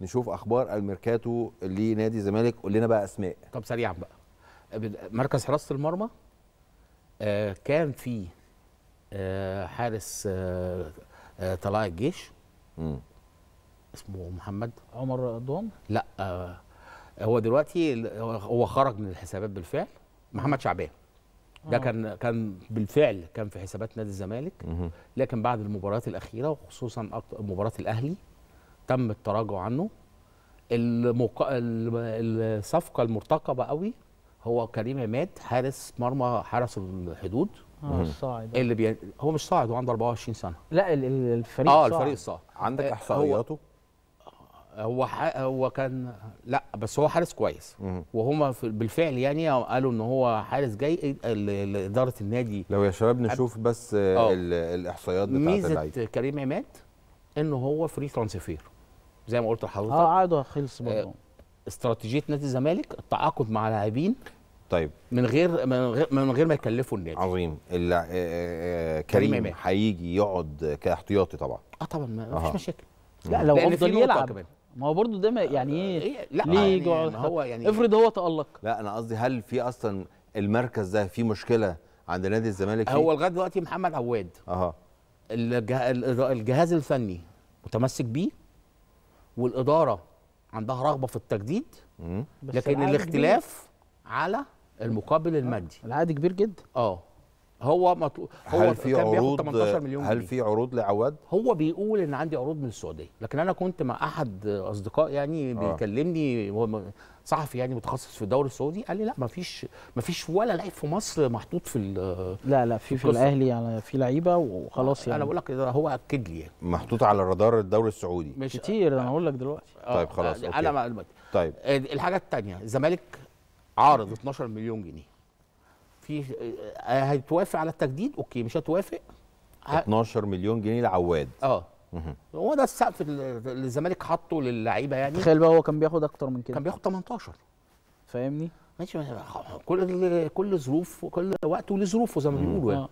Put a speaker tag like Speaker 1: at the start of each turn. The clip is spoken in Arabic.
Speaker 1: نشوف اخبار الميركاتو لنادي الزمالك قول لنا بقى اسماء
Speaker 2: طب سريعا بقى مركز حراسه المرمى آه كان في آه حارس آه, آه، طلائع الجيش مم. اسمه محمد عمر ضوم لا آه، هو دلوقتي هو خرج من الحسابات بالفعل محمد شعبان ده آه. كان كان بالفعل كان في حسابات نادي الزمالك لكن بعد المباريات الاخيره وخصوصا مباراه الاهلي تم التراجع عنه المق... الصفقه المرتقبه قوي هو كريم عماد حارس مرمى حرس الحدود آه الصاعد اللي بي... هو مش صاعد هو عنده 24 سنه لا الفريق اه الفريق الصاعد عندك آه، احصائياته هو ح... هو كان لا بس هو حارس كويس وهما في... بالفعل يعني قالوا ان هو حارس جاي اداره النادي لو يا شباب نشوف بس آه. الاحصائيات بتاعت اللعيبه ميزه كريم عماد ان هو فري ترانسفير زي ما قلت لحضرتك اه عقده خلص برضه آه، استراتيجيه نادي الزمالك التعاقد مع لاعبين طيب من غير من غير ما يكلفوا النادي عظيم آه، آه، كريم
Speaker 1: هيجي يقعد كاحتياطي طبعا اه طبعا ما فيش
Speaker 2: مشاكل لا لو افضل يلعب كمان. ما هو برضه ده يعني ايه لا ليه يعني يقعد هو يعني افرض
Speaker 1: هو تالق لا انا قصدي هل في اصلا المركز ده فيه مشكله عند نادي الزمالك هو
Speaker 2: لغايه دلوقتي محمد عواد اها الجهاز الفني متمسك بيه والاداره عندها رغبه في التجديد لكن الاختلاف كبير. على المقابل المادي العائد كبير جدا اه هو مطلوب هو هل في عروض 18 مليون هل في عروض لعواد؟ هو بيقول ان عندي عروض من السعوديه، لكن انا كنت مع احد اصدقاء يعني آه. بيكلمني هو صحفي يعني متخصص في الدوري السعودي قال لي لا مفيش مفيش ولا لعيب في مصر محطوط في لا لا في في, في الاهلي يعني في لعيبه وخلاص يعني انا بقول لك هو اكد لي يعني
Speaker 1: محطوط على رادار الدوري السعودي
Speaker 2: مش كتير انا هقول لك دلوقتي آه، طيب خلاص انا آه، معلومات طيب الحاجه الثانيه الزمالك عارض 12 مليون جنيه في هتوافق آه، على التجديد اوكي مش هتوافق
Speaker 1: 12 مليون جنيه لعواد
Speaker 2: اه هو ده السقف اللي الزمالك حاطه للعيبه يعني تخيل بقى هو كان بياخد اكتر من كده كان بياخد 18 فاهمني ماشي كل كل ظروف كل وقت ولظروفه زي ما بيقولوا يعني آه.